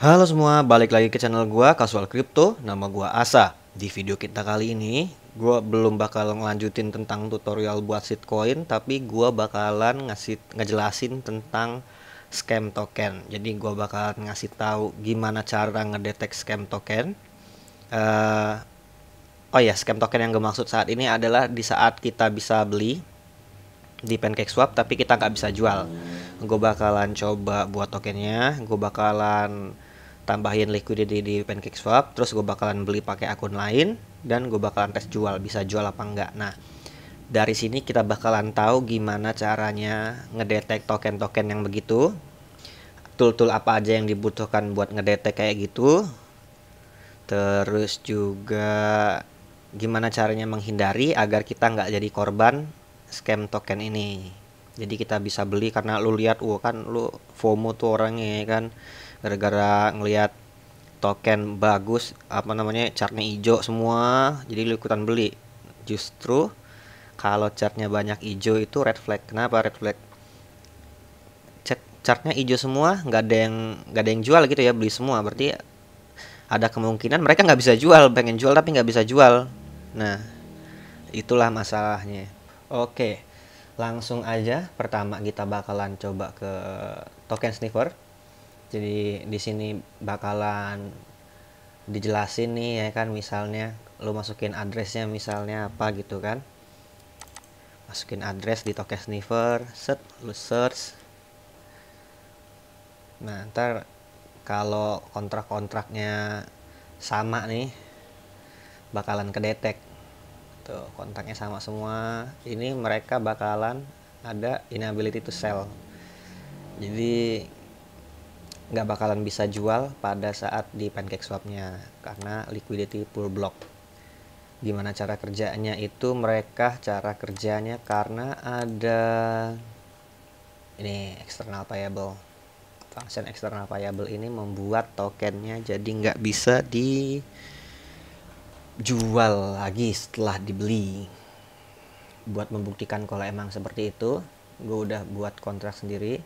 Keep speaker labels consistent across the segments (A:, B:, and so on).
A: Halo semua, balik lagi ke channel gua Casual Crypto, nama gua Asa. Di video kita kali ini, gua belum bakal ngelanjutin tentang tutorial buat sitcoin tapi gua bakalan ngasih ngejelasin tentang scam token. Jadi gua bakal ngasih tahu gimana cara ngedetek scam token. Uh, oh ya, scam token yang gue maksud saat ini adalah di saat kita bisa beli di pancake swap tapi kita nggak bisa jual. Gue bakalan coba buat tokennya, gue bakalan tambahin liquidity di pancake swap terus gue bakalan beli pakai akun lain dan gue bakalan tes jual bisa jual apa enggak nah dari sini kita bakalan tahu gimana caranya ngedetek token-token yang begitu tool-tool apa aja yang dibutuhkan buat ngedetek kayak gitu terus juga gimana caranya menghindari agar kita nggak jadi korban scam token ini jadi kita bisa beli karena lu lihat wah kan lu FOMO tuh orangnya ya kan gara-gara ngelihat token bagus apa namanya chartnya hijau semua jadi lu ikutan beli justru kalau chartnya banyak hijau itu red flag kenapa red flag chartnya hijau semua nggak ada yang nggak ada yang jual gitu ya beli semua berarti ada kemungkinan mereka nggak bisa jual pengen jual tapi nggak bisa jual nah itulah masalahnya oke langsung aja pertama kita bakalan coba ke token sniffer jadi di sini bakalan dijelasin nih ya kan misalnya lu masukin addressnya misalnya apa gitu kan masukin address di token sniffer set lo search nah ntar kalau kontrak-kontraknya sama nih bakalan kedetek tuh kontaknya sama semua ini mereka bakalan ada inability to sell jadi nggak bakalan bisa jual pada saat di pancake swapnya karena liquidity pool block gimana cara kerjanya itu mereka cara kerjanya karena ada ini external payable function external payable ini membuat tokennya jadi nggak bisa dijual lagi setelah dibeli buat membuktikan kalau emang seperti itu gue udah buat kontrak sendiri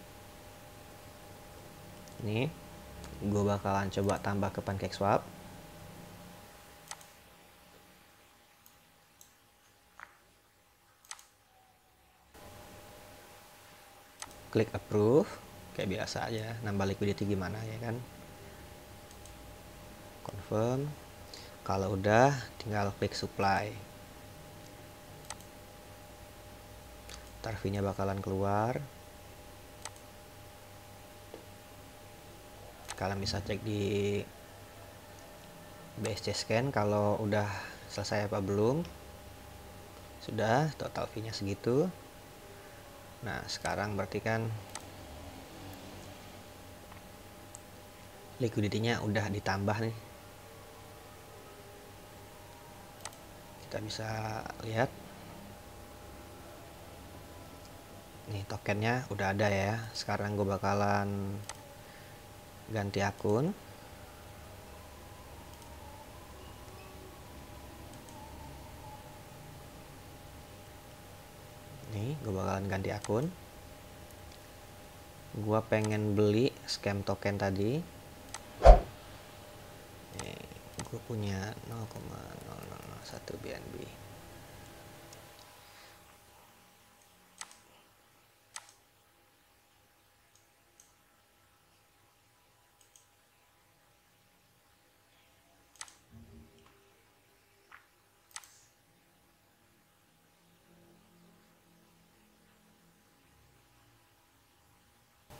A: nih gue bakalan coba tambah ke pancake swap klik approve kayak biasa aja nambah liquidity gimana ya kan confirm kalau udah tinggal klik supply tarifnya bakalan keluar kalian bisa cek di BSC scan kalau udah selesai apa belum sudah total fee nya segitu nah sekarang berarti kan liquidity-nya udah ditambah nih kita bisa lihat nih tokennya udah ada ya sekarang gue bakalan ganti akun nih gue bakalan ganti akun gue pengen beli scam token tadi gue punya 0,001 BNB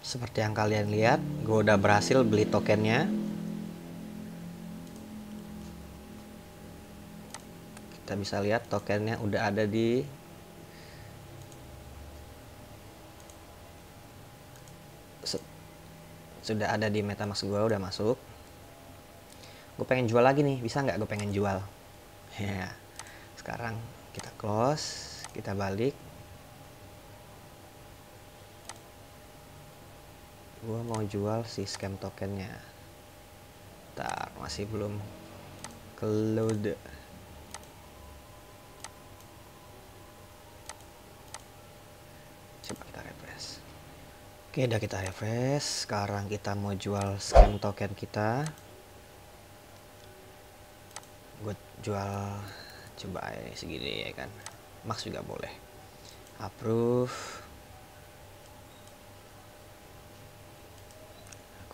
A: Seperti yang kalian lihat, gue udah berhasil beli tokennya. Kita bisa lihat tokennya udah ada di sudah ada di MetaMask gue udah masuk. Gue pengen jual lagi nih, bisa nggak gue pengen jual? Ya, sekarang kita close, kita balik, gue mau jual si scam tokennya tak masih belum ke load coba kita refresh oke udah kita refresh sekarang kita mau jual scam token kita gue jual coba segini ya kan max juga boleh approve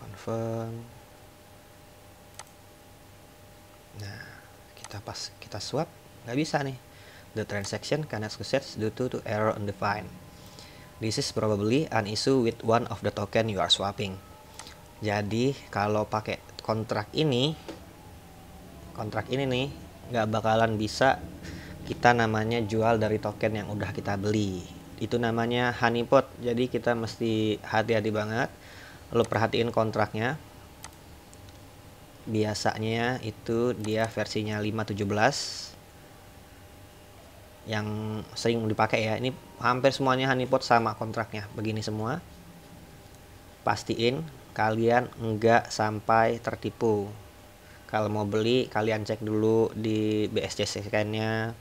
A: confirm nah kita pas kita swap nggak bisa nih the transaction karena success due to, to error undefined. this is probably an issue with one of the token you are swapping jadi kalau pakai kontrak ini kontrak ini nih nggak bakalan bisa kita namanya jual dari token yang udah kita beli itu namanya honeypot jadi kita mesti hati-hati banget lo perhatiin kontraknya biasanya itu dia versinya 517 yang sering dipakai ya ini hampir semuanya honeypot sama kontraknya begini semua pastiin kalian enggak sampai tertipu kalau mau beli kalian cek dulu di BSC scan-nya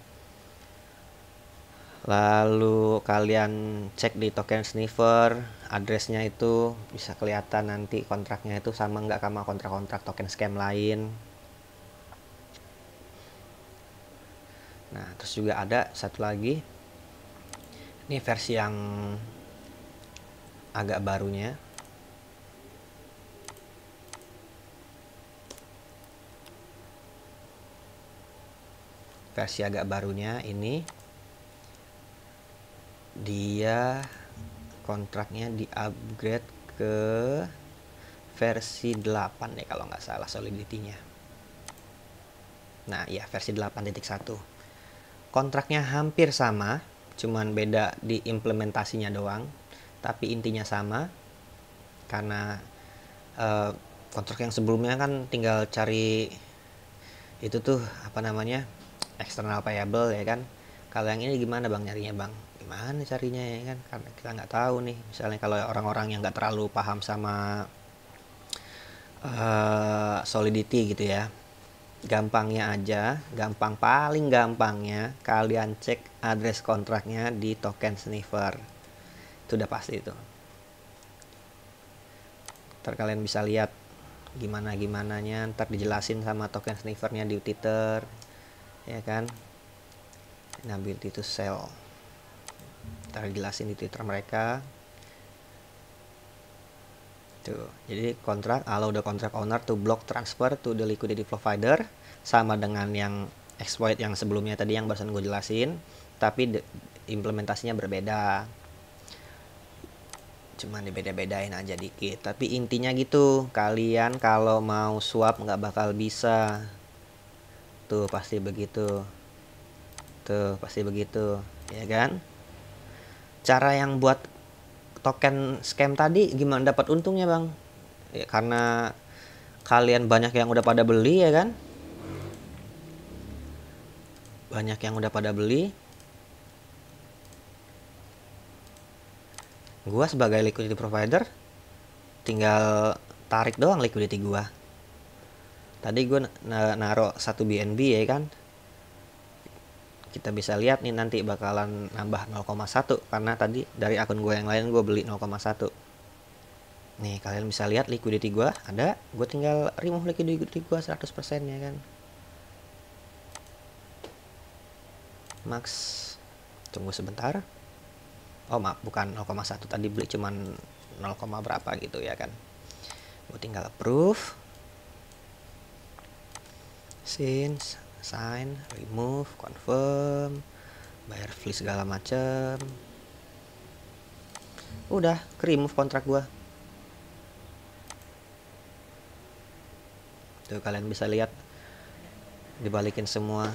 A: lalu kalian cek di token sniffer addressnya itu bisa kelihatan nanti kontraknya itu sama nggak sama kontrak-kontrak token scam lain nah terus juga ada satu lagi ini versi yang agak barunya versi agak barunya ini dia kontraknya di upgrade ke versi 8 ya kalau nggak salah solidity-nya. Nah, ya versi 8.1. Kontraknya hampir sama, cuman beda di implementasinya doang, tapi intinya sama. Karena uh, kontrak yang sebelumnya kan tinggal cari itu tuh apa namanya? external payable ya kan. Kalau yang ini gimana Bang nyarinya Bang? gimana carinya ya kan karena kita nggak tahu nih misalnya kalau orang-orang yang nggak terlalu paham sama uh, solidity gitu ya gampangnya aja gampang paling gampangnya kalian cek address kontraknya di token sniffer itu udah pasti itu ntar kalian bisa lihat gimana gimana gimananya ntar dijelasin sama token sniffernya di Twitter ya kan nambil itu sell ntar jelasin di Twitter mereka tuh jadi kontrak kalau udah kontrak owner to block transfer to the liquidity provider sama dengan yang exploit yang sebelumnya tadi yang barusan gue jelasin tapi implementasinya berbeda cuman dibeda-bedain aja dikit tapi intinya gitu kalian kalau mau swap nggak bakal bisa tuh pasti begitu tuh pasti begitu ya kan cara yang buat token scam tadi gimana dapat untungnya bang ya, karena kalian banyak yang udah pada beli ya kan banyak yang udah pada beli gua sebagai liquidity provider tinggal tarik doang liquidity gua tadi gua naruh satu BNB ya kan kita bisa lihat nih nanti bakalan nambah 0,1 karena tadi dari akun gue yang lain gue beli 0,1 nih kalian bisa lihat liquidity gue ada gue tinggal remove liquidity gue 100% ya kan max tunggu sebentar oh maaf bukan 0,1 tadi beli cuman 0, berapa gitu ya kan gue tinggal approve since sign remove confirm bayar fee segala macem udah ke remove kontrak gua tuh kalian bisa lihat dibalikin semua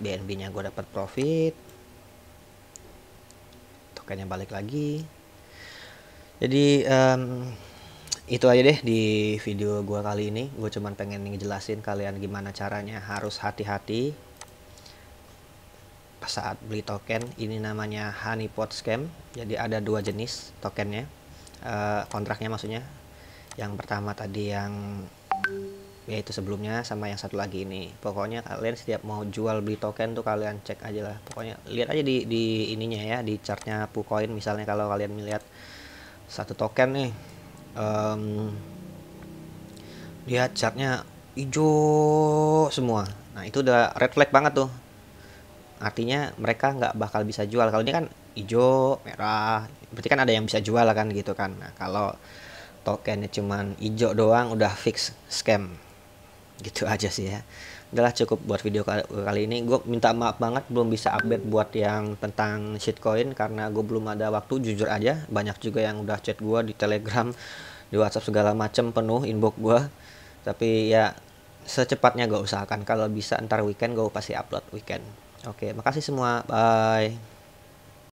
A: BNB nya gua dapat profit tokennya balik lagi jadi um, itu aja deh di video gue kali ini gue cuman pengen ngejelasin kalian gimana caranya harus hati-hati saat beli token ini namanya honeypot scam jadi ada dua jenis tokennya e, kontraknya maksudnya yang pertama tadi yang yaitu sebelumnya sama yang satu lagi ini pokoknya kalian setiap mau jual beli token tuh kalian cek aja lah pokoknya lihat aja di, di ininya ya di chartnya pucoin misalnya kalau kalian melihat satu token nih um, lihat catnya hijau semua nah itu udah red flag banget tuh artinya mereka nggak bakal bisa jual kalau ini kan hijau merah berarti kan ada yang bisa jual kan gitu kan nah kalau tokennya cuman hijau doang udah fix scam gitu aja sih ya adalah cukup buat video kali, ini gue minta maaf banget belum bisa update buat yang tentang shitcoin karena gue belum ada waktu jujur aja banyak juga yang udah chat gue di telegram di whatsapp segala macem penuh inbox gue tapi ya secepatnya gue usahakan kalau bisa ntar weekend gue pasti upload weekend oke makasih semua bye